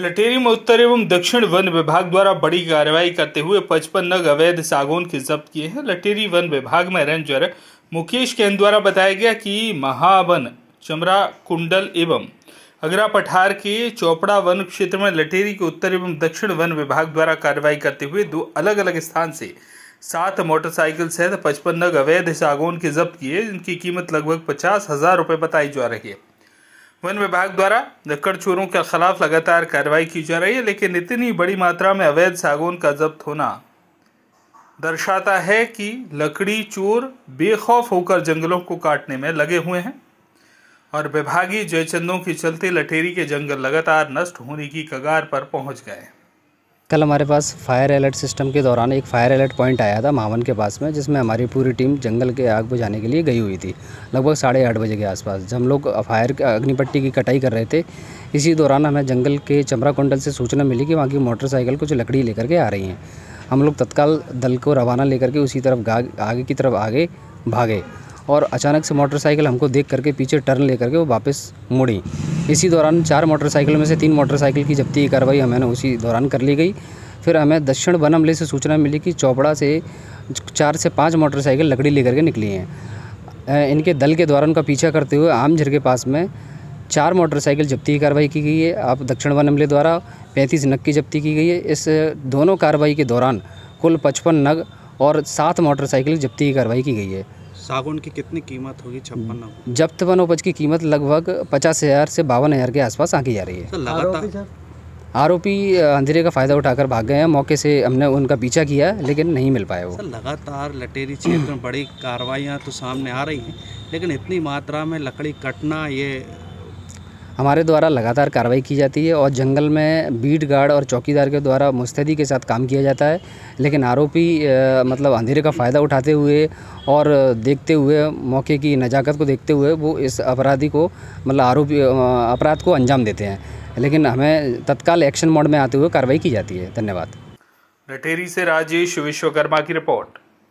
लटेरी में उत्तर एवं दक्षिण वन विभाग द्वारा बड़ी कार्रवाई करते हुए पचपन नग अवैध सागौन के जब्त किए हैं लटेरी वन विभाग में रेंजर मुकेश कैन द्वारा बताया गया कि महावन चमरा कुंडल एवं अगरा पठार के चौपड़ा वन क्षेत्र में लटेरी के उत्तर एवं दक्षिण वन विभाग द्वारा कार्रवाई करते हुए दो अलग अलग स्थान से सात मोटरसाइकिल सहित पचपन नग अवैध सागौन के जब्त किए जिनकी कीमत लगभग पचास हजार रुपये बताई जा रही है वन विभाग द्वारा लकड़ चोरों के खिलाफ लगातार कार्रवाई की जा रही है लेकिन इतनी बड़ी मात्रा में अवैध सागौन का जब्त होना दर्शाता है कि लकड़ी चोर बेखौफ होकर जंगलों को काटने में लगे हुए हैं और विभागीय जयचंदों के चलते लठेरी के जंगल लगातार नष्ट होने की कगार पर पहुंच गए हैं कल हमारे पास फायर अलर्ट सिस्टम के दौरान एक फायर अलर्ट पॉइंट आया था मावन के पास में जिसमें हमारी पूरी टीम जंगल के आग बुझाने के लिए गई हुई थी लगभग साढ़े आठ बजे के आसपास जब हम लोग फायर अग्निपट्टी की कटाई कर रहे थे इसी दौरान हमें जंगल के चमरा कुंडल से सूचना मिली कि वहाँ की मोटरसाइकिल कुछ लकड़ी लेकर के आ रही हैं हम लोग तत्काल दल को रवाना लेकर के उसी तरफ आगे की तरफ आगे भागे और अचानक से मोटरसाइकिल हमको देख करके पीछे टर्न ले करके वो वापस मुड़ी इसी दौरान चार मोटरसाइकिल में से तीन मोटरसाइकिल की जब्ती की कार्रवाई हमें उसी दौरान कर ली गई फिर हमें दक्षिण वन हमले से सूचना मिली कि चौपड़ा से चार से पाँच मोटरसाइकिल लकड़ी लेकर के निकली हैं इनके दल के द्वारा उनका पीछा करते हुए आमझर के पास में चार मोटरसाइकिल जब्ती की कार्रवाई की गई है आप दक्षिण वन हमले द्वारा पैंतीस नग की जब्ती की गई है इस दोनों कार्रवाई के दौरान कुल पचपन नग और सात मोटरसाइकिल जब्ती की कार्रवाई की गई है सागौन की कितनी कीमत होगी छप्पन जब्त वन उपज की कीमत लगभग पचास हज़ार से बावन हज़ार के आसपास आगे जा रही है लगातार आरोपी अंधेरे का फ़ायदा उठाकर भाग गए हैं मौके से हमने उनका पीछा किया लेकिन नहीं मिल पाया वो लगातार लटेरी क्षेत्र में बड़ी कार्रवाइयाँ तो सामने आ रही हैं लेकिन इतनी मात्रा में लकड़ी कटना ये हमारे द्वारा लगातार कार्रवाई की जाती है और जंगल में बीट गार्ड और चौकीदार के द्वारा मुस्तैदी के साथ काम किया जाता है लेकिन आरोपी मतलब अंधेरे का फ़ायदा उठाते हुए और देखते हुए मौके की नज़ाकत को देखते हुए वो इस अपराधी को मतलब आरोपी अपराध को अंजाम देते हैं लेकिन हमें तत्काल एक्शन मोड में आते हुए कार्रवाई की जाती है धन्यवाद नटेरी से राजेश विश्वकर्मा की रिपोर्ट